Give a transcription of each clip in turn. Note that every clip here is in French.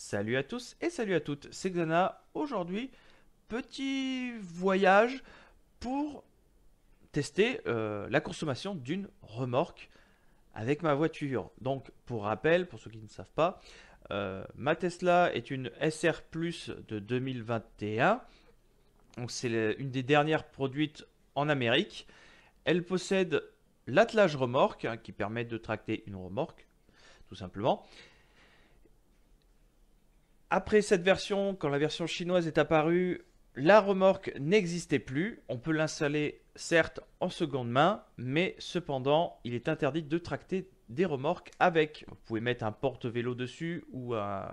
Salut à tous et salut à toutes, c'est Xana. Aujourd'hui, petit voyage pour tester euh, la consommation d'une remorque avec ma voiture. Donc, pour rappel, pour ceux qui ne savent pas, euh, ma Tesla est une SR Plus de 2021. Donc, c'est une des dernières produites en Amérique. Elle possède l'attelage remorque hein, qui permet de tracter une remorque, tout simplement. Après cette version, quand la version chinoise est apparue, la remorque n'existait plus. On peut l'installer certes en seconde main, mais cependant, il est interdit de tracter des remorques avec. Vous pouvez mettre un porte-vélo dessus ou un,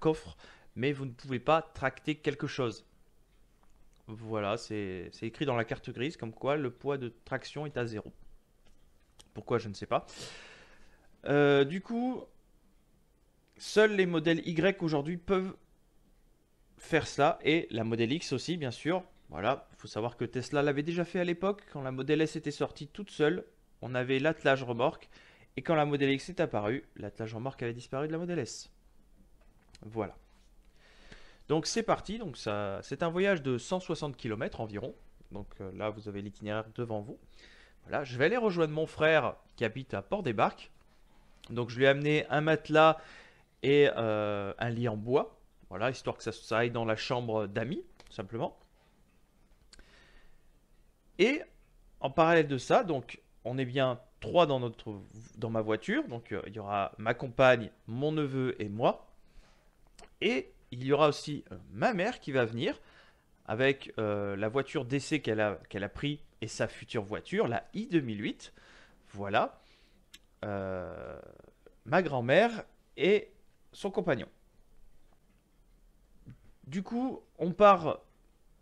coffre, mais vous ne pouvez pas tracter quelque chose. Voilà, c'est écrit dans la carte grise, comme quoi le poids de traction est à zéro. Pourquoi, je ne sais pas. Euh, du coup, seuls les modèles Y aujourd'hui peuvent faire cela et la modèle X aussi, bien sûr. Voilà, il faut savoir que Tesla l'avait déjà fait à l'époque. Quand la modèle S était sortie toute seule, on avait l'attelage remorque. Et quand la modèle X est apparue, l'attelage remorque avait disparu de la modèle S. Voilà. Donc c'est parti. Donc ça, c'est un voyage de 160 km environ. Donc euh, là, vous avez l'itinéraire devant vous. Voilà, je vais aller rejoindre mon frère qui habite à Port-des-Barques. Donc je lui ai amené un matelas et euh, un lit en bois, voilà, histoire que ça, ça aille dans la chambre d'amis, tout simplement. Et en parallèle de ça, donc on est bien trois dans, notre, dans ma voiture, donc euh, il y aura ma compagne, mon neveu et moi. Et il y aura aussi euh, ma mère qui va venir avec la voiture d'essai qu'elle a, qu'elle a pris et sa future voiture, la i2008. Voilà. ma grand-mère et son compagnon. Du coup, on part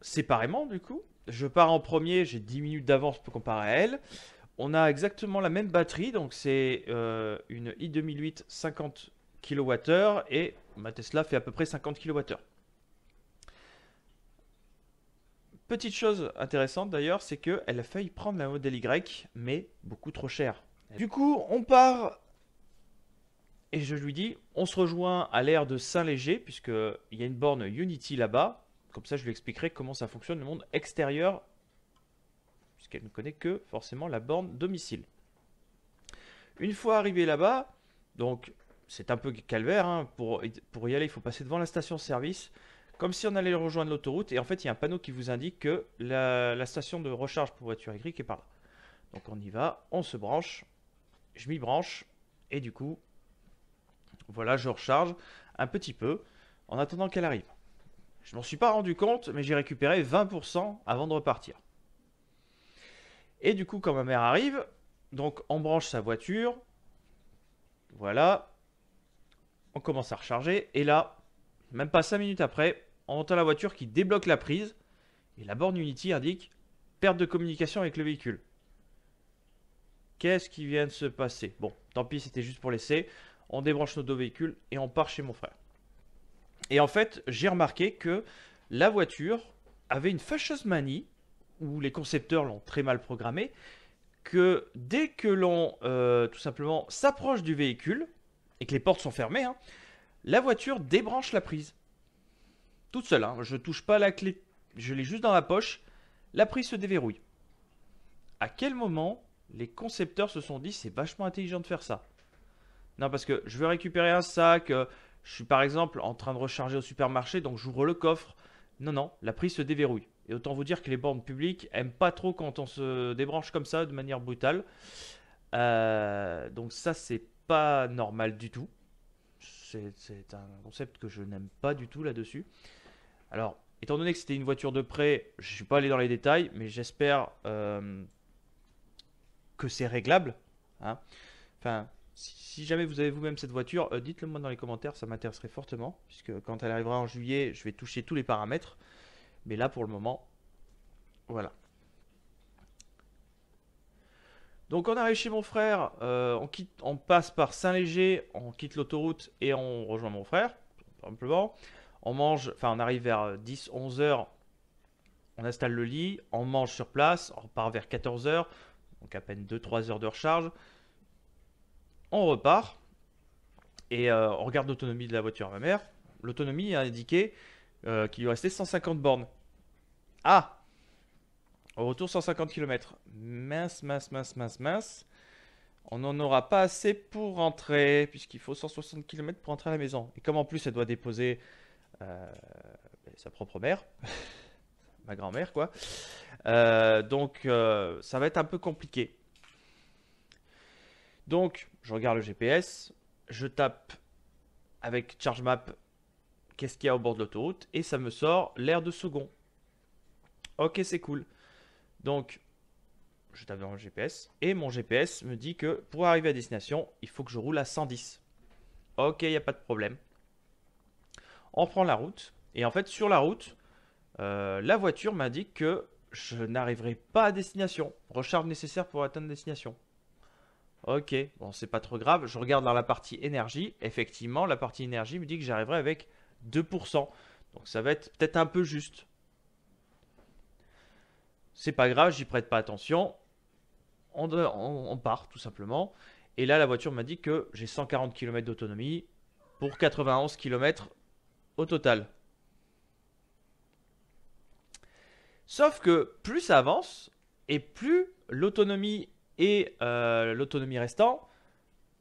séparément, du coup. Je pars en premier, j'ai 10 minutes d'avance pour comparer à elle. On a exactement la même batterie, donc c'est euh, une i2008 50 kWh et ma Tesla fait à peu près 50 kWh. Petite chose intéressante d'ailleurs, c'est qu'elle a failli prendre la modèle Y, mais beaucoup trop cher. Eh du coup, on part et je lui dis on se rejoint à l'ère de Saint-Léger, puisqu'il y a une borne Unity là-bas. Comme ça, je lui expliquerai comment ça fonctionne le monde extérieur, puisqu'elle ne connaît que forcément la borne domicile. Une fois arrivé là-bas, donc c'est un peu calvaire, hein, pour, pour y aller, il faut passer devant la station-service, comme si on allait rejoindre l'autoroute, et en fait, il y a un panneau qui vous indique que la, la station de recharge pour voiture électrique est par là. Donc on y va, on se branche, je m'y branche, et du coup, voilà, je recharge un petit peu en attendant qu'elle arrive. Je m'en suis pas rendu compte, mais j'ai récupéré 20% avant de repartir. Et du coup, quand ma mère arrive, donc on branche sa voiture. Voilà. On commence à recharger. Et là, même pas 5 minutes après, on entend la voiture qui débloque la prise. Et la borne Unity indique perte de communication avec le véhicule. Qu'est-ce qui vient de se passer Bon, tant pis, c'était juste pour l'essai on débranche nos deux véhicules et on part chez mon frère. Et en fait, j'ai remarqué que la voiture avait une fâcheuse manie, où les concepteurs l'ont très mal programmée, que dès que l'on euh, tout simplement s'approche du véhicule et que les portes sont fermées, hein, la voiture débranche la prise. Toute seule, je hein, je touche pas la clé, je l'ai juste dans la poche, la prise se déverrouille. À quel moment les concepteurs se sont dit c'est vachement intelligent de faire ça non, parce que je veux récupérer un sac, euh, je suis par exemple en train de recharger au supermarché, donc j'ouvre le coffre. Non, non, la prise se déverrouille. Et autant vous dire que les bornes publiques aiment pas trop quand on se débranche comme ça de manière brutale. Euh, donc ça, c'est pas normal du tout. C'est un concept que je n'aime pas du tout là-dessus. Alors, étant donné que c'était une voiture de prêt, je ne suis pas allé dans les détails, mais j'espère euh, que c'est réglable. Hein. Enfin, si, jamais vous avez vous-même cette voiture, euh, dites-le moi dans les commentaires, ça m'intéresserait fortement. Puisque quand elle arrivera en juillet, je vais toucher tous les paramètres. Mais là, pour le moment, voilà. Donc on arrive chez mon frère, euh, on, quitte, on passe par Saint-Léger, on quitte l'autoroute et on rejoint mon frère, simplement. On mange, enfin on arrive vers 10-11 euh, heures, on installe le lit, on mange sur place, on repart vers 14 heures, donc à peine 2-3 heures de recharge on repart et euh, on regarde l'autonomie de la voiture. Ma mère, l'autonomie a indiqué euh, qu'il lui restait 150 bornes. Ah Au retour, 150 km. Mince, mince, mince, mince, mince. On n'en aura pas assez pour rentrer, puisqu'il faut 160 km pour rentrer à la maison. Et comme en plus, elle doit déposer euh, sa propre mère, ma grand-mère, quoi. donc, ça va être un peu compliqué. Donc, je regarde le GPS, je tape avec Charge Map qu'est-ce qu'il y a au bord de l'autoroute et ça me sort l'air de second. Ok, c'est cool. Donc, je tape dans le GPS et mon GPS me dit que pour arriver à destination, il faut que je roule à 110. Ok, il n'y a pas de problème. On prend la route et en fait, sur la route, euh, la voiture m'indique que je n'arriverai pas à destination. Recharge nécessaire pour atteindre destination. Ok, bon, c'est pas trop grave. Je regarde dans la partie énergie. Effectivement, la partie énergie me dit que j'arriverai avec 2%. Donc ça va être peut-être un peu juste. C'est pas grave, j'y prête pas attention. On, part tout simplement. Et là, la voiture m'a dit que j'ai 140 km d'autonomie pour 91 km au total. Sauf que plus ça avance et plus l'autonomie et euh, l'autonomie restant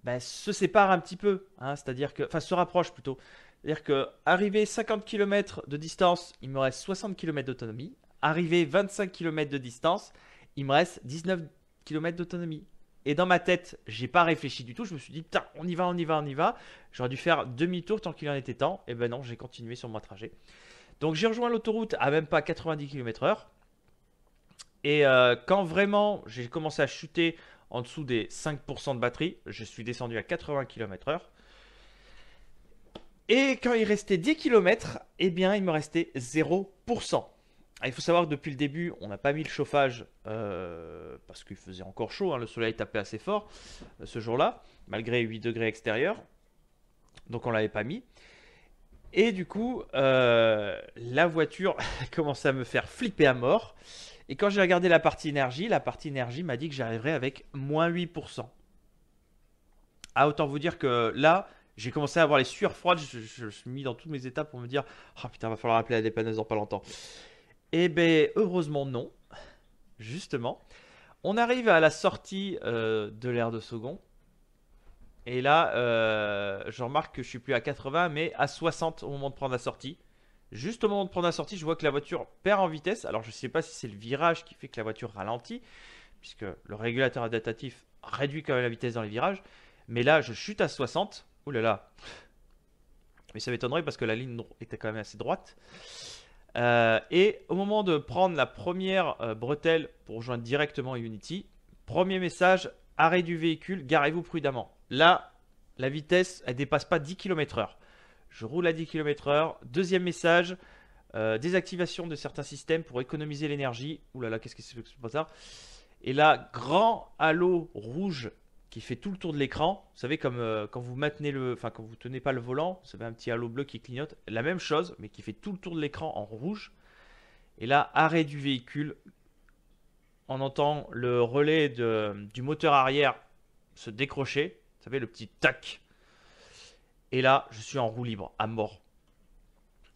ben, se sépare un petit peu, hein. c'est-à-dire que, enfin se rapproche plutôt. C'est-à-dire que arrivé 50 km de distance, il me reste 60 km d'autonomie. Arrivé 25 km de distance, il me reste 19 km d'autonomie. Et dans ma tête, j'ai pas réfléchi du tout. Je me suis dit, putain, on y va, on y va, on y va. J'aurais dû faire demi-tour tant qu'il en était temps. Et eh ben non, j'ai continué sur mon trajet. Donc j'ai rejoint l'autoroute à même pas 90 km/h. Et euh, quand vraiment j'ai commencé à chuter en dessous des 5% de batterie, je suis descendu à 80 km/h. Et quand il restait 10 km, eh bien il me restait 0%. Ah, il faut savoir que depuis le début, on n'a pas mis le chauffage euh, parce qu'il faisait encore chaud, hein, le soleil tapait assez fort euh, ce jour-là, malgré 8 degrés extérieurs. Donc on ne l'avait pas mis. Et du coup, la voiture commencé à me faire flipper à mort. Et quand j'ai regardé la partie énergie, la partie énergie m'a dit que j'arriverais avec moins 8%. Ah, autant vous dire que là, j'ai commencé à avoir les sueurs froides. Je, me suis mis dans tous mes étapes pour me dire Oh putain, va falloir appeler la dépanneuse dans pas longtemps. Et eh ben, heureusement, non. Justement. On arrive à la sortie euh, de l'ère de second. Et là, euh, je remarque que je suis plus à 80, mais à 60 au moment de prendre la sortie. Juste au moment de prendre la sortie, je vois que la voiture perd en vitesse. Alors je ne sais pas si c'est le virage qui fait que la voiture ralentit, puisque le régulateur adaptatif réduit quand même la vitesse dans les virages. Mais là, je chute à 60. Ouh là là. Mais ça m'étonnerait parce que la ligne était quand même assez droite. Euh, et au moment de prendre la première euh, bretelle pour rejoindre directement Unity, premier message, arrêt du véhicule, garez-vous prudemment. Là, la vitesse, elle dépasse pas 10 km/h. Je roule à 10 km heure. Deuxième message. Euh, désactivation de certains systèmes pour économiser l'énergie. Ouh là là, qu'est-ce que c'est que ce Et là, grand halo rouge qui fait tout le tour de l'écran. Vous savez, comme euh, quand vous maintenez le. Enfin, quand vous tenez pas le volant, vous avez un petit halo bleu qui clignote. La même chose, mais qui fait tout le tour de l'écran en rouge. Et là, arrêt du véhicule. On entend le relais du moteur arrière se décrocher. Vous savez, le petit tac et là, je suis en roue libre, à mort.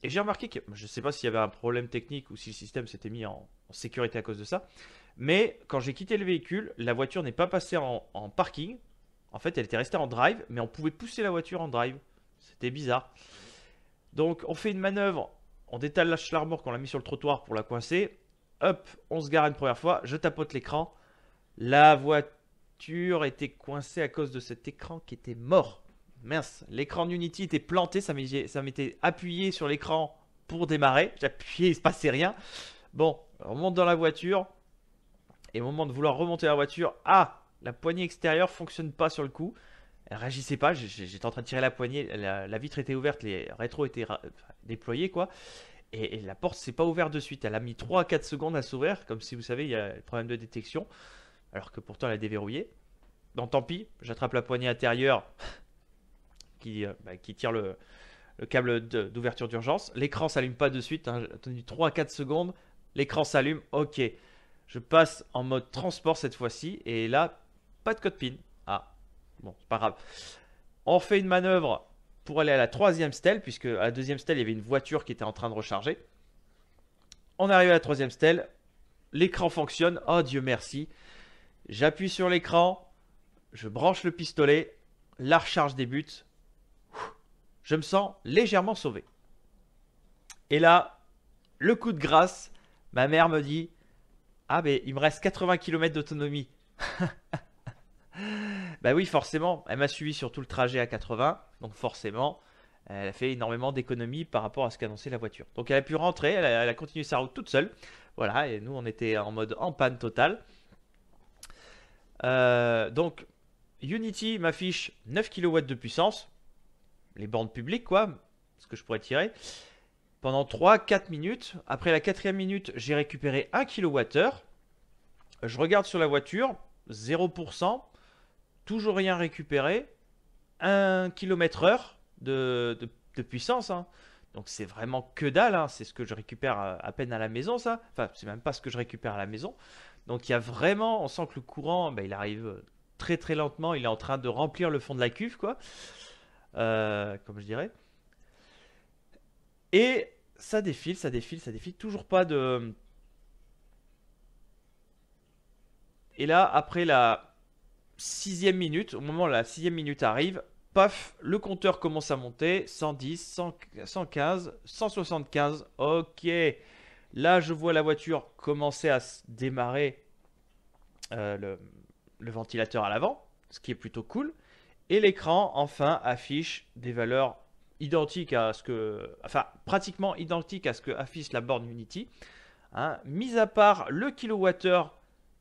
Et j'ai remarqué que, je ne sais pas s'il y avait un problème technique ou si le système s'était mis en, sécurité à cause de ça, mais quand j'ai quitté le véhicule, la voiture n'est pas passée en, parking. En fait, elle était restée en drive, mais on pouvait pousser la voiture en drive. C'était bizarre. Donc, on fait une manœuvre, on détache la quand on l'a mis sur le trottoir pour la coincer. Hop, on se gare une première fois, je tapote l'écran. La voiture était coincée à cause de cet écran qui était mort mince, l'écran Unity était planté, ça m'était appuyé sur l'écran pour démarrer. J'appuyais, il se passait rien. Bon, on remonte dans la voiture. Et au moment de vouloir remonter la voiture, ah, la poignée extérieure fonctionne pas sur le coup. Elle réagissait pas, j'étais en train de tirer la poignée, la, vitre était ouverte, les rétros étaient déployés, quoi. Et, la porte s'est pas ouverte de suite. Elle a mis 3 à 4 secondes à s'ouvrir, comme si vous savez, il y a le problème de détection. Alors que pourtant elle a déverrouillé. Donc tant pis, j'attrape la poignée intérieure. Euh, bah, qui, tire le, câble d'ouverture d'urgence. L'écran s'allume pas de suite, j'ai tenu 3 à 4 secondes, l'écran s'allume, ok. Je passe en mode transport cette fois-ci, et là, pas de code PIN. Ah, bon, c'est pas grave. On fait une manœuvre pour aller à la troisième stèle, puisque à la deuxième stèle, il y avait une voiture qui était en train de recharger. On arrive à la troisième stèle, l'écran fonctionne, oh Dieu merci. J'appuie sur l'écran, je branche le pistolet, la recharge débute, je me sens légèrement sauvé. Et là, le coup de grâce, ma mère me dit Ah, mais il me reste 80 km d'autonomie. bah oui, forcément, elle m'a suivi sur tout le trajet à 80, donc forcément, elle a fait énormément d'économies par rapport à ce qu'annonçait la voiture. Donc elle a pu rentrer, elle a, continué sa route toute seule. Voilà, et nous on était en mode en panne totale. Euh, donc Unity m'affiche 9 kW de puissance les bandes publiques, quoi, ce que je pourrais tirer. Pendant 3-4 minutes, après la quatrième minute, j'ai récupéré 1 kWh. Je regarde sur la voiture, 0%, toujours rien récupéré, 1 km heure de, puissance. Hein. Donc c'est vraiment que dalle, hein. c'est ce que je récupère à, peine à la maison, ça. Enfin, c'est même pas ce que je récupère à la maison. Donc il y a vraiment, on sent que le courant, bah, il arrive très très lentement, il est en train de remplir le fond de la cuve, quoi. Euh, comme je dirais. Et ça défile, ça défile, ça défile, toujours pas de... Et là, après la sixième minute, au moment où la sixième minute arrive, paf, le compteur commence à monter, 110, 115, 175, ok. Là, je vois la voiture commencer à démarrer euh, le ventilateur à l'avant, ce qui est plutôt cool. Et l'écran, enfin, affiche des valeurs identiques à ce que. Enfin, pratiquement identiques à ce que affiche la borne Unity. Hein. mis à part le kilowattheure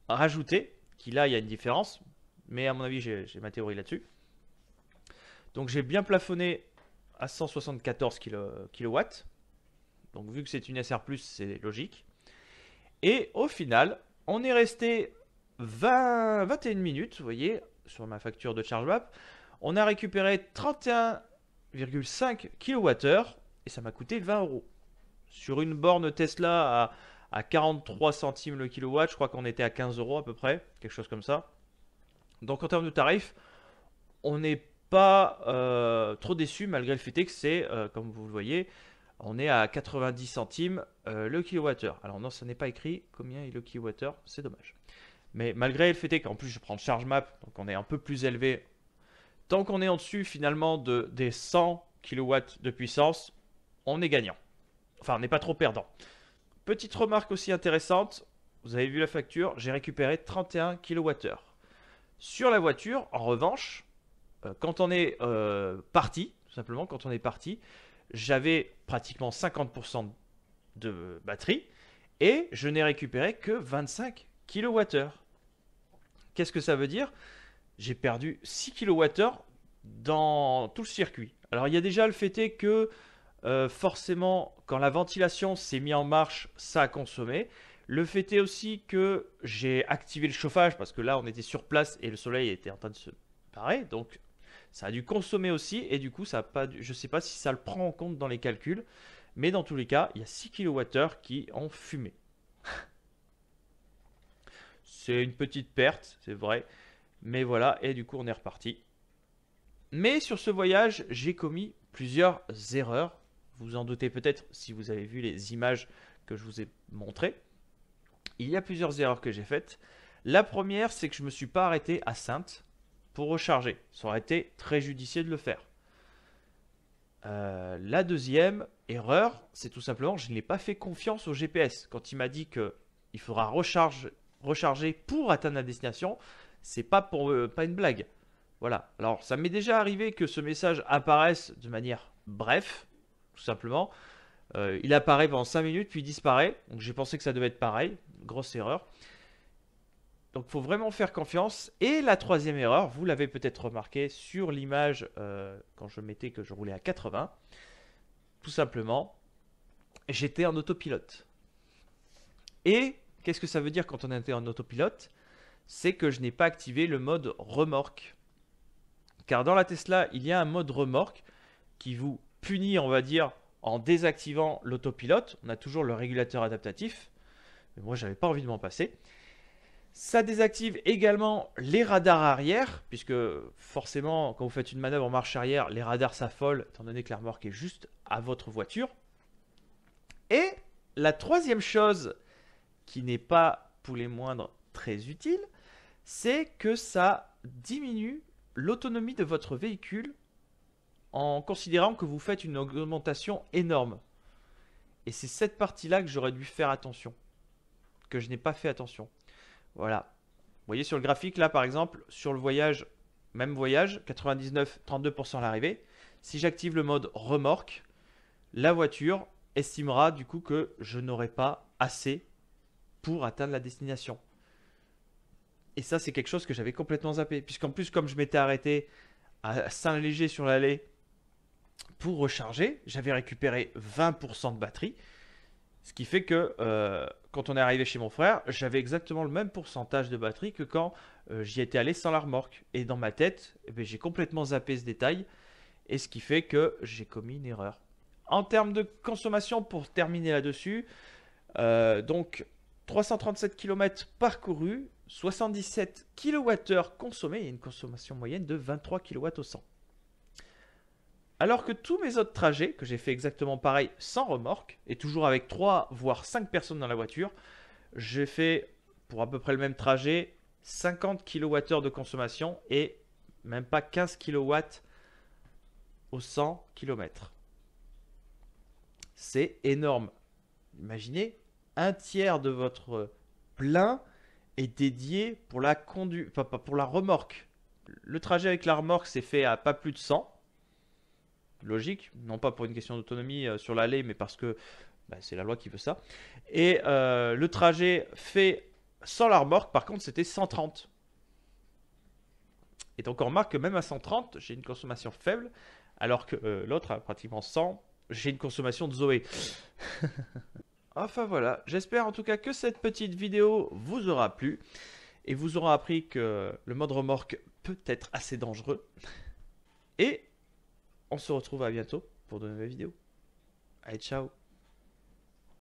rajouté, qui là, il y a une différence. Mais à mon avis, j'ai ma théorie là-dessus. Donc j'ai bien plafonné à 174 kW. Donc vu que c'est une SR+, c'est logique. Et au final, on est resté 20, 21 minutes, vous voyez, sur ma facture de charge map, on a récupéré 31,5 kWh et ça m'a coûté 20 euros. Sur une borne Tesla à, 43 centimes le kilowatt, je crois qu'on était à 15 euros à peu près, quelque chose comme ça. Donc en termes de tarif, on n'est pas euh, trop déçu malgré le fait que c'est, euh, comme vous le voyez, on est à 90 centimes euh, le kWh. Alors non, ça n'est pas écrit combien est le kilowattheure, c'est dommage. Mais malgré le fait qu'en plus je prends le charge map, donc on est un peu plus élevé. Tant qu'on est en dessus finalement de, des 100 kW de puissance, on est gagnant. Enfin, on n'est pas trop perdant. Petite remarque aussi intéressante, vous avez vu la facture, j'ai récupéré 31 kWh. Sur la voiture, en revanche, euh, quand on est euh, parti, tout simplement, quand on est parti, j'avais pratiquement 50% de batterie et je n'ai récupéré que 25 kWh. Qu'est-ce que ça veut dire J'ai perdu 6 kWh dans tout le circuit. Alors il y a déjà le fait que euh, forcément, quand la ventilation s'est mise en marche, ça a consommé. Le fait est aussi que j'ai activé le chauffage parce que là, on était sur place et le soleil était en train de se parer. Donc, ça a dû consommer aussi. Et du coup, ça a pas je ne sais pas si ça le prend en compte dans les calculs. Mais dans tous les cas, il y a 6 kWh qui ont fumé. C'est une petite perte, c'est vrai. Mais voilà, et du coup, on est reparti. Mais sur ce voyage, j'ai commis plusieurs erreurs. Vous en doutez peut-être si vous avez vu les images que je vous ai montrées. Il y a plusieurs erreurs que j'ai faites. La première, c'est que je ne me suis pas arrêté à Sainte pour recharger. Ça aurait été très judicieux de le faire. Euh, la deuxième erreur, c'est tout simplement je n'ai pas fait confiance au GPS. Quand il m'a dit qu'il faudra recharge, recharger pour atteindre la destination, c'est pas pour euh, pas une blague. Voilà. Alors ça m'est déjà arrivé que ce message apparaisse de manière bref, tout simplement. Euh, il apparaît pendant 5 minutes puis disparaît. Donc j'ai pensé que ça devait être pareil, grosse erreur. Donc faut vraiment faire confiance. Et la troisième erreur, vous l'avez peut-être remarqué sur l'image euh, quand je mettais que je roulais à 80, tout simplement, j'étais en autopilote. Et Qu'est-ce que ça veut dire quand on est en autopilote C'est que je n'ai pas activé le mode remorque. Car dans la Tesla, il y a un mode remorque qui vous punit, on va dire, en désactivant l'autopilote. On a toujours le régulateur adaptatif. Mais moi, j'avais pas envie de m'en passer. Ça désactive également les radars arrière, puisque forcément, quand vous faites une manœuvre en marche arrière, les radars s'affolent, étant donné que la remorque est juste à votre voiture. Et la troisième chose qui n'est pas, pour les moindres, très utile, c'est que ça diminue l'autonomie de votre véhicule en considérant que vous faites une augmentation énorme. Et c'est cette partie-là que j'aurais dû faire attention, que je n'ai pas fait attention. Voilà. Vous voyez sur le graphique, là par exemple, sur le voyage, même voyage, 99, 32% à l'arrivée. Si j'active le mode remorque, la voiture estimera du coup que je n'aurai pas assez pour atteindre la destination. Et ça, c'est quelque chose que j'avais complètement zappé. Puisqu'en plus, comme je m'étais arrêté à Saint-Léger sur l'allée pour recharger, j'avais récupéré 20% de batterie. Ce qui fait que euh, quand on est arrivé chez mon frère, j'avais exactement le même pourcentage de batterie que quand euh, j'y étais allé sans la remorque. Et dans ma tête, eh ben, j'ai complètement zappé ce détail. Et ce qui fait que j'ai commis une erreur. En termes de consommation, pour terminer là-dessus, euh, donc 337 km parcourus, 77 kWh consommés et une consommation moyenne de 23 kW au 100. Alors que tous mes autres trajets, que j'ai fait exactement pareil sans remorque, et toujours avec 3 voire 5 personnes dans la voiture, j'ai fait pour à peu près le même trajet 50 kWh de consommation et même pas 15 kW au 100 km. C'est énorme. Imaginez un tiers de votre plein est dédié pour la conduite, pour la remorque. Le trajet avec la remorque s'est fait à pas plus de 100. Logique, non pas pour une question d'autonomie euh, sur l'allée, mais parce que bah, c'est la loi qui veut ça. Et euh, le trajet fait sans la remorque, par contre, c'était 130. Et donc on remarque que même à 130, j'ai une consommation faible, alors que euh, l'autre a pratiquement 100, j'ai une consommation de Zoé. Enfin voilà, j'espère en tout cas que cette petite vidéo vous aura plu et vous aura appris que le mode remorque peut être assez dangereux. Et on se retrouve à bientôt pour de nouvelles vidéos. Allez, ciao